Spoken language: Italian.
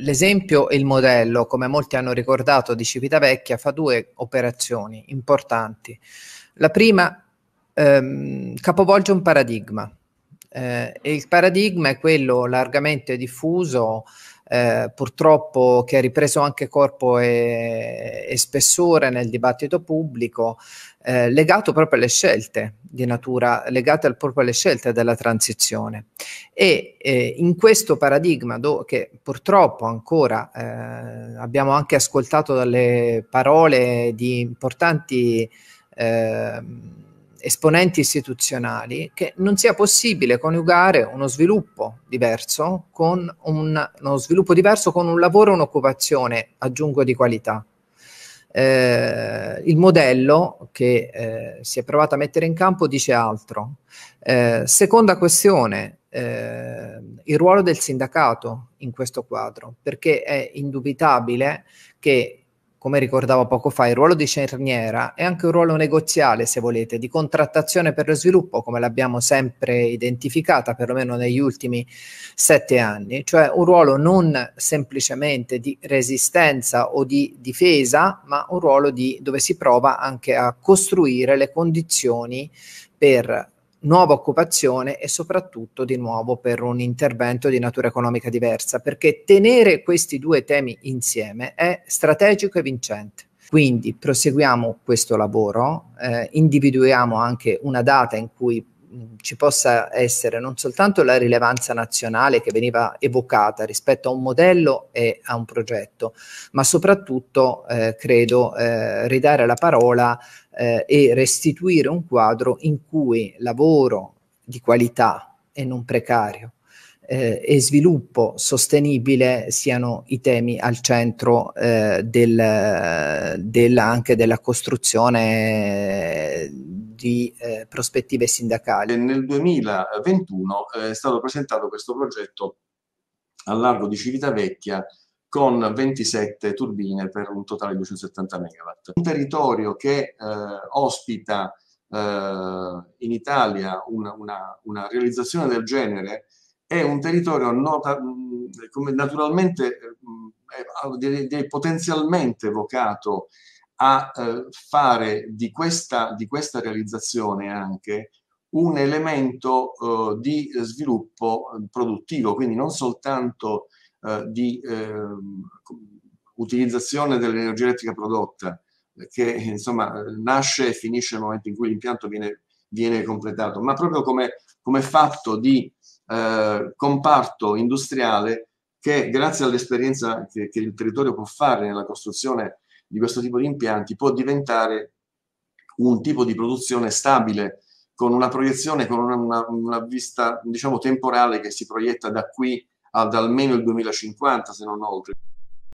L'esempio e il modello, come molti hanno ricordato, di Civitavecchia fa due operazioni importanti. La prima ehm, capovolge un paradigma. Eh, il paradigma è quello largamente diffuso eh, purtroppo che ha ripreso anche corpo e, e spessore nel dibattito pubblico, eh, legato proprio alle scelte di natura, legate al, proprio alle scelte della transizione. E eh, in questo paradigma do, che purtroppo ancora eh, abbiamo anche ascoltato dalle parole di importanti... Eh, esponenti istituzionali che non sia possibile coniugare uno sviluppo diverso con un, uno sviluppo diverso con un lavoro e un'occupazione, aggiungo, di qualità. Eh, il modello che eh, si è provato a mettere in campo dice altro. Eh, seconda questione, eh, il ruolo del sindacato in questo quadro, perché è indubitabile che come ricordavo poco fa, il ruolo di cerniera è anche un ruolo negoziale, se volete, di contrattazione per lo sviluppo, come l'abbiamo sempre identificata, perlomeno negli ultimi sette anni, cioè un ruolo non semplicemente di resistenza o di difesa, ma un ruolo di, dove si prova anche a costruire le condizioni per nuova occupazione e soprattutto di nuovo per un intervento di natura economica diversa, perché tenere questi due temi insieme è strategico e vincente. Quindi proseguiamo questo lavoro, eh, individuiamo anche una data in cui ci possa essere non soltanto la rilevanza nazionale che veniva evocata rispetto a un modello e a un progetto, ma soprattutto eh, credo eh, ridare la parola eh, e restituire un quadro in cui lavoro di qualità e non precario eh, e sviluppo sostenibile siano i temi al centro eh, del, del, anche della costruzione di eh, prospettive sindacali. Nel 2021 eh, è stato presentato questo progetto al largo di Civitavecchia con 27 turbine per un totale di 270 megawatt. Un territorio che eh, ospita eh, in Italia una, una, una, realizzazione del genere è un territorio nota, come naturalmente eh, potenzialmente vocato a eh, fare di questa, di questa, realizzazione anche un elemento eh, di sviluppo produttivo, quindi non soltanto eh, di ehm, utilizzazione dell'energia elettrica prodotta, che insomma nasce e finisce nel momento in cui l'impianto viene, viene completato, ma proprio come, come fatto di eh, comparto industriale che grazie all'esperienza che, che, il territorio può fare nella costruzione di questo tipo di impianti può diventare un tipo di produzione stabile con una proiezione, con una, una, una vista diciamo temporale che si proietta da qui ad almeno il 2050 se non oltre.